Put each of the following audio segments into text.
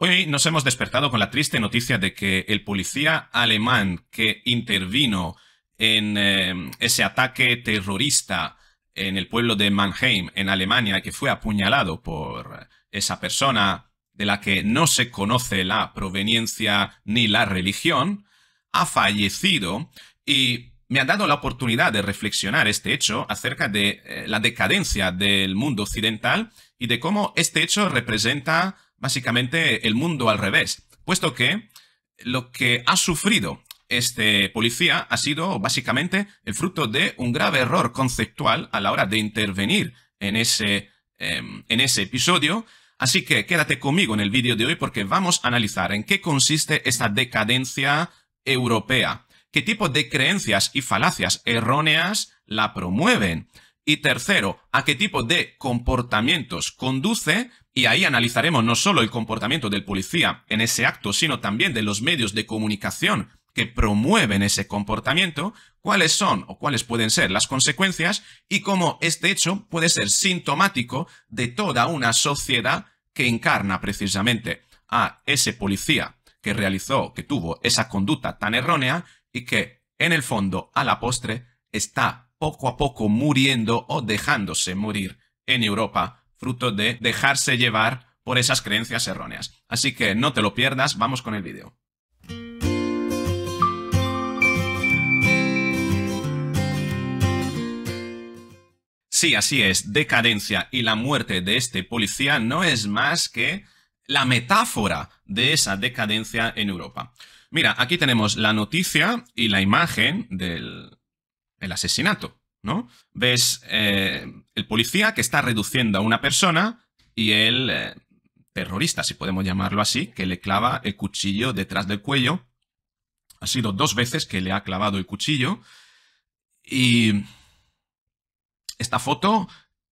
Hoy nos hemos despertado con la triste noticia de que el policía alemán que intervino en eh, ese ataque terrorista en el pueblo de Mannheim, en Alemania, que fue apuñalado por esa persona de la que no se conoce la proveniencia ni la religión, ha fallecido y me ha dado la oportunidad de reflexionar este hecho acerca de eh, la decadencia del mundo occidental y de cómo este hecho representa básicamente el mundo al revés, puesto que lo que ha sufrido este policía ha sido básicamente el fruto de un grave error conceptual a la hora de intervenir en ese, em, en ese episodio. Así que quédate conmigo en el vídeo de hoy porque vamos a analizar en qué consiste esta decadencia europea, qué tipo de creencias y falacias erróneas la promueven, y tercero, a qué tipo de comportamientos conduce, y ahí analizaremos no solo el comportamiento del policía en ese acto, sino también de los medios de comunicación que promueven ese comportamiento, cuáles son o cuáles pueden ser las consecuencias y cómo este hecho puede ser sintomático de toda una sociedad que encarna precisamente a ese policía que realizó, que tuvo esa conducta tan errónea y que, en el fondo, a la postre, está poco a poco muriendo o dejándose morir en Europa, fruto de dejarse llevar por esas creencias erróneas. Así que no te lo pierdas, vamos con el vídeo. Sí, así es, decadencia y la muerte de este policía no es más que la metáfora de esa decadencia en Europa. Mira, aquí tenemos la noticia y la imagen del, el asesinato, ¿no? Ves eh, el policía que está reduciendo a una persona y el eh, terrorista, si podemos llamarlo así, que le clava el cuchillo detrás del cuello. Ha sido dos veces que le ha clavado el cuchillo. Y esta foto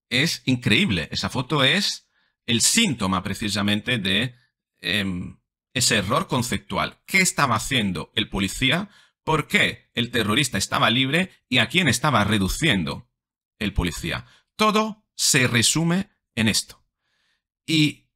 es increíble. Esa foto es el síntoma precisamente de em, ese error conceptual. ¿Qué estaba haciendo el policía ¿Por qué el terrorista estaba libre y a quién estaba reduciendo el policía? Todo se resume en esto. Y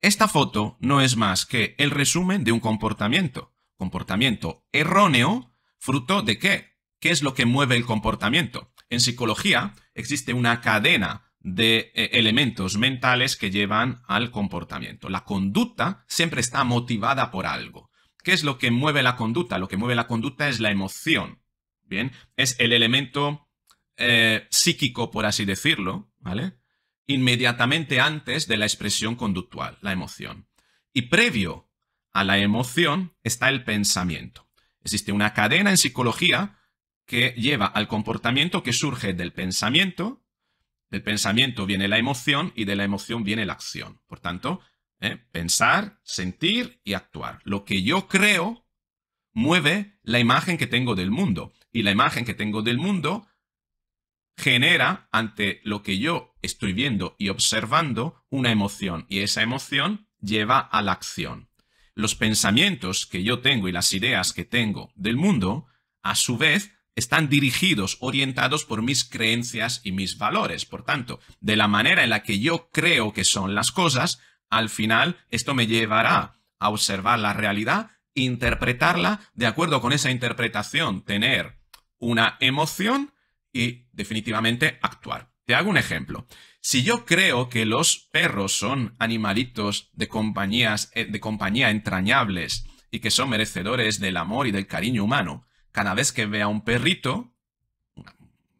esta foto no es más que el resumen de un comportamiento. Comportamiento erróneo, fruto de qué? ¿Qué es lo que mueve el comportamiento? En psicología existe una cadena de eh, elementos mentales que llevan al comportamiento. La conducta siempre está motivada por algo. ¿Qué es lo que mueve la conducta? Lo que mueve la conducta es la emoción, ¿bien? Es el elemento eh, psíquico, por así decirlo, ¿vale? Inmediatamente antes de la expresión conductual, la emoción. Y previo a la emoción está el pensamiento. Existe una cadena en psicología que lleva al comportamiento que surge del pensamiento, del pensamiento viene la emoción y de la emoción viene la acción. Por tanto, ¿eh? Pensar, sentir y actuar. Lo que yo creo mueve la imagen que tengo del mundo. Y la imagen que tengo del mundo genera ante lo que yo estoy viendo y observando una emoción. Y esa emoción lleva a la acción. Los pensamientos que yo tengo y las ideas que tengo del mundo, a su vez, están dirigidos, orientados por mis creencias y mis valores. Por tanto, de la manera en la que yo creo que son las cosas, al final esto me llevará a observar la realidad, interpretarla, de acuerdo con esa interpretación, tener una emoción y definitivamente actuar. Te hago un ejemplo. Si yo creo que los perros son animalitos de, compañías, eh, de compañía entrañables y que son merecedores del amor y del cariño humano, cada vez que vea un perrito,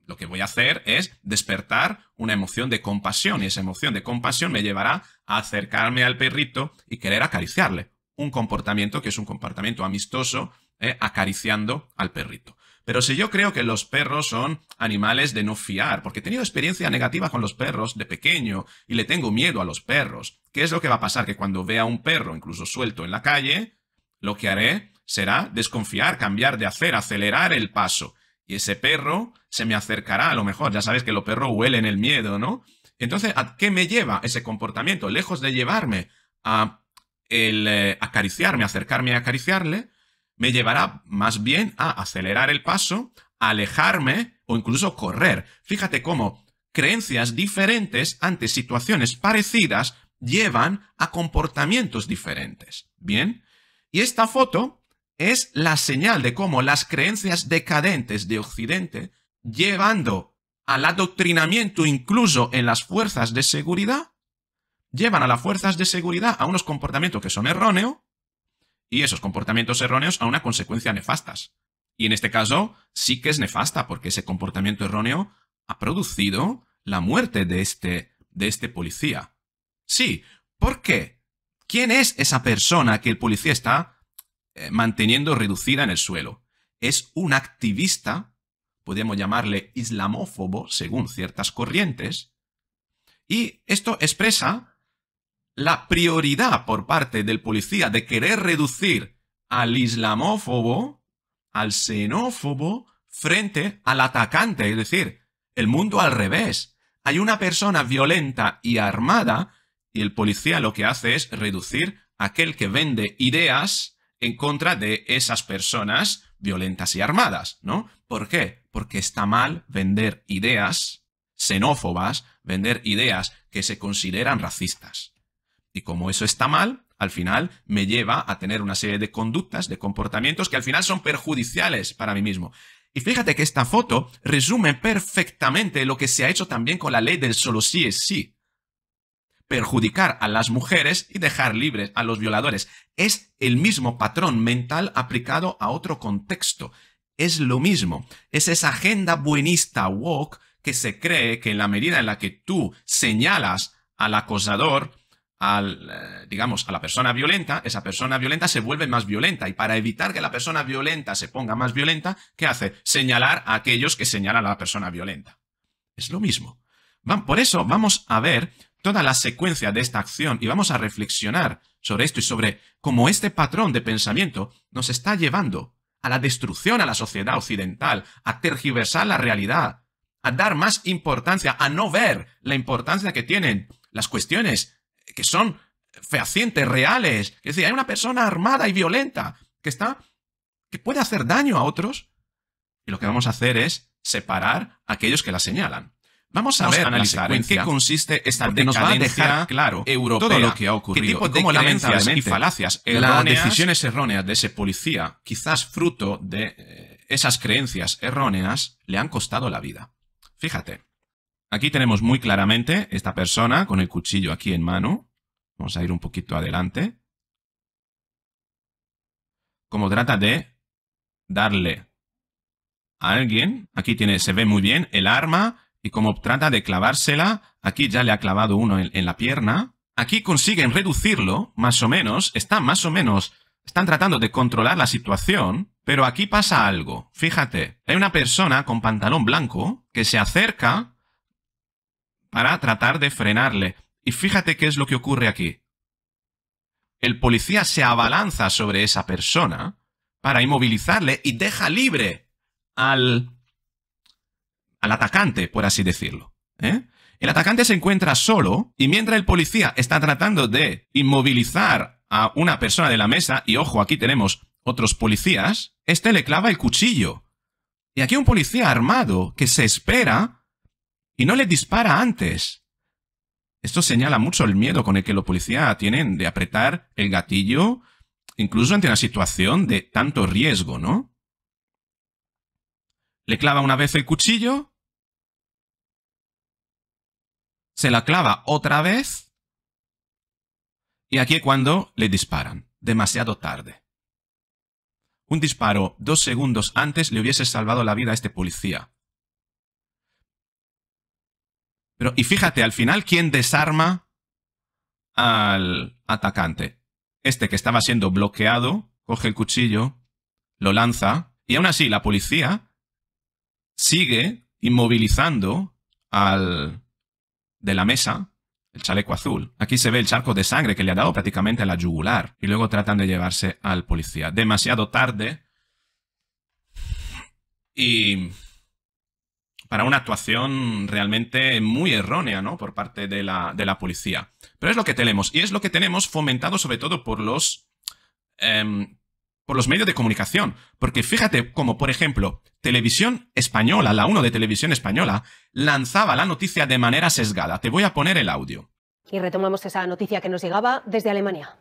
lo que voy a hacer es despertar una emoción de compasión y esa emoción de compasión me llevará a acercarme al perrito y querer acariciarle. Un comportamiento que es un comportamiento amistoso, eh, acariciando al perrito. Pero si yo creo que los perros son animales de no fiar, porque he tenido experiencia negativa con los perros de pequeño y le tengo miedo a los perros, ¿qué es lo que va a pasar? Que cuando vea un perro, incluso suelto en la calle, lo que haré será desconfiar, cambiar de hacer, acelerar el paso. Y ese perro se me acercará a lo mejor. Ya sabes que los perros huelen el miedo, ¿no? Entonces, ¿a qué me lleva ese comportamiento? Lejos de llevarme a el, eh, acariciarme, acercarme y acariciarle, me llevará más bien a acelerar el paso, alejarme o incluso correr. Fíjate cómo creencias diferentes ante situaciones parecidas llevan a comportamientos diferentes. Bien, y esta foto es la señal de cómo las creencias decadentes de Occidente, llevando al adoctrinamiento incluso en las fuerzas de seguridad, llevan a las fuerzas de seguridad a unos comportamientos que son erróneos y esos comportamientos erróneos a una consecuencia nefastas. Y en este caso sí que es nefasta porque ese comportamiento erróneo ha producido la muerte de este, de este policía. Sí, ¿por qué? ¿Quién es esa persona que el policía está eh, manteniendo reducida en el suelo. Es un activista, podemos llamarle islamófobo según ciertas corrientes, y esto expresa la prioridad por parte del policía de querer reducir al islamófobo, al xenófobo, frente al atacante, es decir, el mundo al revés. Hay una persona violenta y armada y el policía lo que hace es reducir a aquel que vende ideas en contra de esas personas violentas y armadas, ¿no? ¿Por qué? Porque está mal vender ideas xenófobas, vender ideas que se consideran racistas. Y como eso está mal, al final me lleva a tener una serie de conductas, de comportamientos que al final son perjudiciales para mí mismo. Y fíjate que esta foto resume perfectamente lo que se ha hecho también con la ley del solo sí es sí perjudicar a las mujeres y dejar libres a los violadores. Es el mismo patrón mental aplicado a otro contexto. Es lo mismo. Es esa agenda buenista woke que se cree que en la medida en la que tú señalas al acosador, al, eh, digamos, a la persona violenta, esa persona violenta se vuelve más violenta. Y para evitar que la persona violenta se ponga más violenta, ¿qué hace? Señalar a aquellos que señalan a la persona violenta. Es lo mismo. por eso vamos a ver toda la secuencia de esta acción y vamos a reflexionar sobre esto y sobre cómo este patrón de pensamiento nos está llevando a la destrucción a la sociedad occidental, a tergiversar la realidad, a dar más importancia, a no ver la importancia que tienen las cuestiones que son fehacientes, reales. Es decir, hay una persona armada y violenta que está, que puede hacer daño a otros y lo que vamos a hacer es separar a aquellos que la señalan. Vamos a ver, analizar en qué consiste esta nos dejar claro todo lo que ha ocurrido, qué tipo de y falacias las decisiones erróneas de ese policía, quizás fruto de eh, esas creencias erróneas, le han costado la vida. Fíjate, aquí tenemos muy claramente esta persona con el cuchillo aquí en mano. Vamos a ir un poquito adelante. Como trata de darle a alguien, aquí tiene, se ve muy bien el arma, y como trata de clavársela, aquí ya le ha clavado uno en, la pierna. Aquí consiguen reducirlo, más o menos, están más o menos, están tratando de controlar la situación, pero aquí pasa algo. Fíjate, hay una persona con pantalón blanco que se acerca para tratar de frenarle. Y fíjate qué es lo que ocurre aquí. El policía se abalanza sobre esa persona para inmovilizarle y deja libre al al atacante, por así decirlo. ¿eh? El atacante se encuentra solo y mientras el policía está tratando de inmovilizar a una persona de la mesa, y ojo, aquí tenemos otros policías, este le clava el cuchillo. Y aquí un policía armado que se espera y no le dispara antes. Esto señala mucho el miedo con el que los policías tienen de apretar el gatillo, incluso ante una situación de tanto riesgo, ¿no? Le clava una vez el cuchillo. Se la clava otra vez. Y aquí es cuando le disparan. Demasiado tarde. Un disparo dos segundos antes le hubiese salvado la vida a este policía. Pero, y fíjate, al final, ¿quién desarma al atacante? Este que estaba siendo bloqueado, coge el cuchillo, lo lanza, y aún así la policía sigue inmovilizando al de la mesa, el chaleco azul. Aquí se ve el charco de sangre que le ha dado prácticamente a la yugular. Y luego tratan de llevarse al policía. Demasiado tarde. Y para una actuación realmente muy errónea, ¿no? Por parte de la, de la policía. Pero es lo que tenemos. Y es lo que tenemos fomentado sobre todo por los em, por los medios de comunicación. Porque fíjate como, por ejemplo, Televisión Española, la 1 de Televisión Española, lanzaba la noticia de manera sesgada. Te voy a poner el audio. Y retomamos esa noticia que nos llegaba desde Alemania.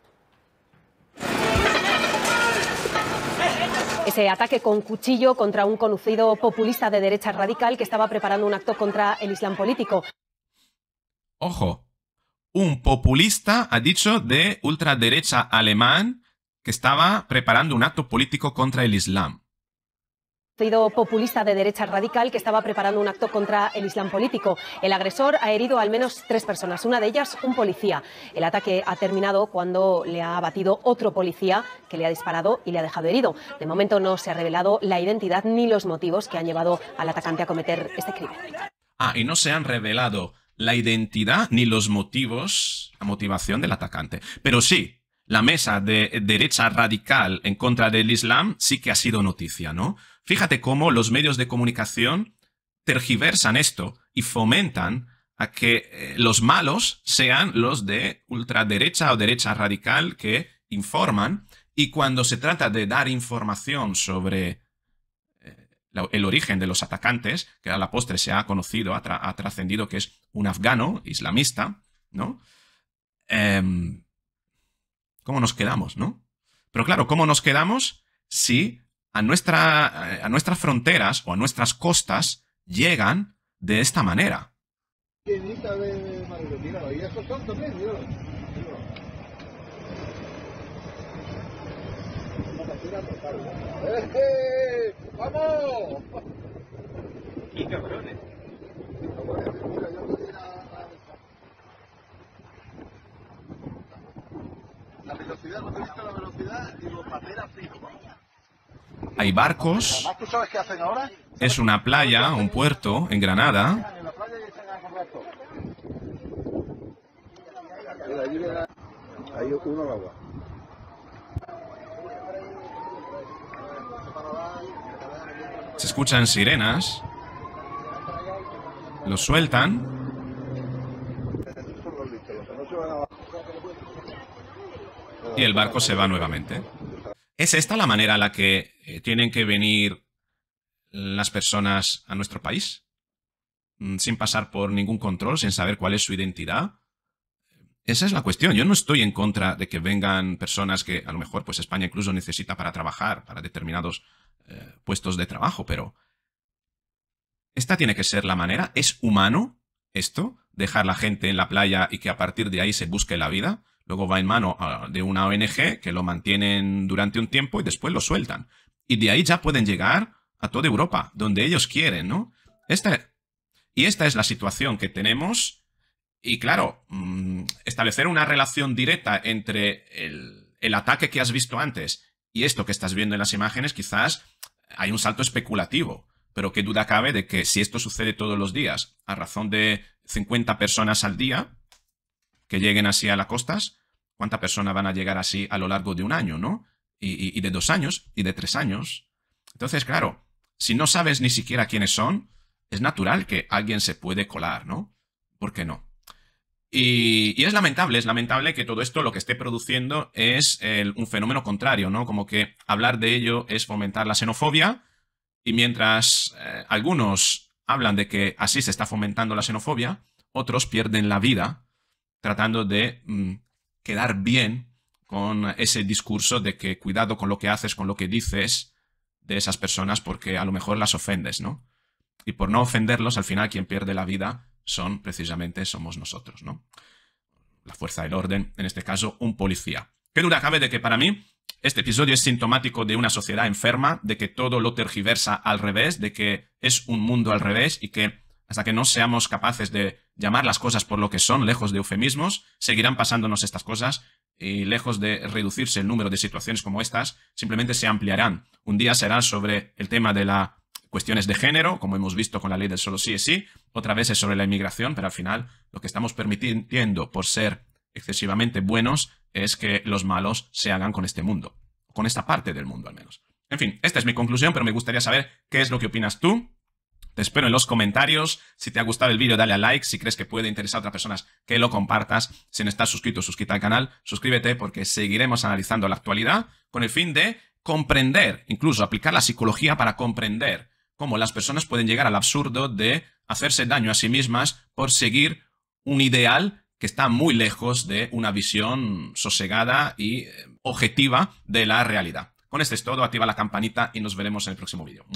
Ese ataque con cuchillo contra un conocido populista de derecha radical que estaba preparando un acto contra el Islam político. Ojo, un populista, ha dicho, de ultraderecha alemán, que estaba preparando un acto político contra el Islam partido populista de derecha radical que estaba preparando un acto contra el Islam político. El agresor ha herido al menos tres personas, una de ellas un policía. El ataque ha terminado cuando le ha abatido otro policía que le ha disparado y le ha dejado herido. De momento no se ha revelado la identidad ni los motivos que han llevado al atacante a cometer este crimen. Ah, y no se han revelado la identidad ni los motivos, la motivación del atacante. Pero sí, la mesa de derecha radical en contra del Islam sí que ha sido noticia, ¿no? Fíjate cómo los medios de comunicación tergiversan esto y fomentan a que eh, los malos sean los de ultraderecha o derecha radical que informan y cuando se trata de dar información sobre eh, el origen de los atacantes, que a la postre se ha conocido, ha, trascendido que es un afgano islamista, ¿no? Em, ¿Cómo nos quedamos, no? Pero claro, ¿cómo nos quedamos si a, nuestra, eh, a nuestras fronteras o a nuestras costas llegan de esta manera? ¡Vamos! ¡Qué cabrones! hay barcos, es una playa, un puerto en Granada. Se escuchan sirenas. Los sueltan. Y el barco se va nuevamente. ¿Es esta la manera en la que eh, tienen que venir las personas a nuestro país mm, sin pasar por ningún control, sin saber cuál es su identidad. Esa es la cuestión. Yo no estoy en contra de que vengan personas que a lo mejor pues España incluso necesita para trabajar, para determinados eh, puestos de trabajo, pero esta tiene que ser la manera. ¿Es humano esto? Dejar la gente en la playa y que a partir de ahí se busque la vida. Luego va en mano ah, de una ONG que lo mantienen durante un tiempo y después lo sueltan. Y de ahí ya pueden llegar a toda Europa, donde ellos quieren, ¿no? Esta, y esta es la situación que tenemos. Y claro, mm, establecer una relación directa entre el, el ataque que has visto antes y esto que estás viendo en las imágenes, quizás hay un salto especulativo. Pero qué duda cabe de que si esto sucede todos los días, a razón de 50 personas al día que lleguen así a las costas, cuánta personas van a llegar así a lo largo de un año, no? y, de dos años y de tres años. Entonces, claro, si no sabes ni siquiera quiénes son, es natural que alguien se puede colar, ¿no? ¿Por qué no? Y, es lamentable, es lamentable que todo esto lo que esté produciendo es un fenómeno contrario, ¿no? Como que hablar de ello es fomentar la xenofobia y mientras eh, algunos hablan de que así se está fomentando la xenofobia, otros pierden la vida tratando de mm, quedar bien con ese discurso de que cuidado con lo que haces, con lo que dices de esas personas porque a lo mejor las ofendes, ¿no? Y por no ofenderlos, al final quien pierde la vida son precisamente somos nosotros, ¿no? La fuerza del orden, en este caso un policía. Qué duda cabe de que para mí este episodio es sintomático de una sociedad enferma, de que todo lo tergiversa al revés, de que es un mundo al revés y que hasta que no seamos capaces de llamar las cosas por lo que son, lejos de eufemismos, seguirán pasándonos estas cosas y lejos de reducirse el número de situaciones como estas, simplemente se ampliarán. Un día será sobre el tema de las cuestiones de género, como hemos visto con la ley del solo sí es sí, otra vez es sobre la inmigración, pero al final lo que estamos permitiendo por ser excesivamente buenos es que los malos se hagan con este mundo, con esta parte del mundo al menos. En fin, esta es mi conclusión, pero me gustaría saber qué es lo que opinas tú. Te espero en los comentarios. Si te ha gustado el vídeo, dale a like. Si crees que puede interesar a otras personas, que lo compartas. Si no estás suscrito, suscríbete al canal. Suscríbete porque seguiremos analizando la actualidad con el fin de comprender, incluso aplicar la psicología para comprender cómo las personas pueden llegar al absurdo de hacerse daño a sí mismas por seguir un ideal que está muy lejos de una visión sosegada y eh, objetiva de la realidad. Con esto es todo, activa la campanita y nos veremos en el próximo vídeo.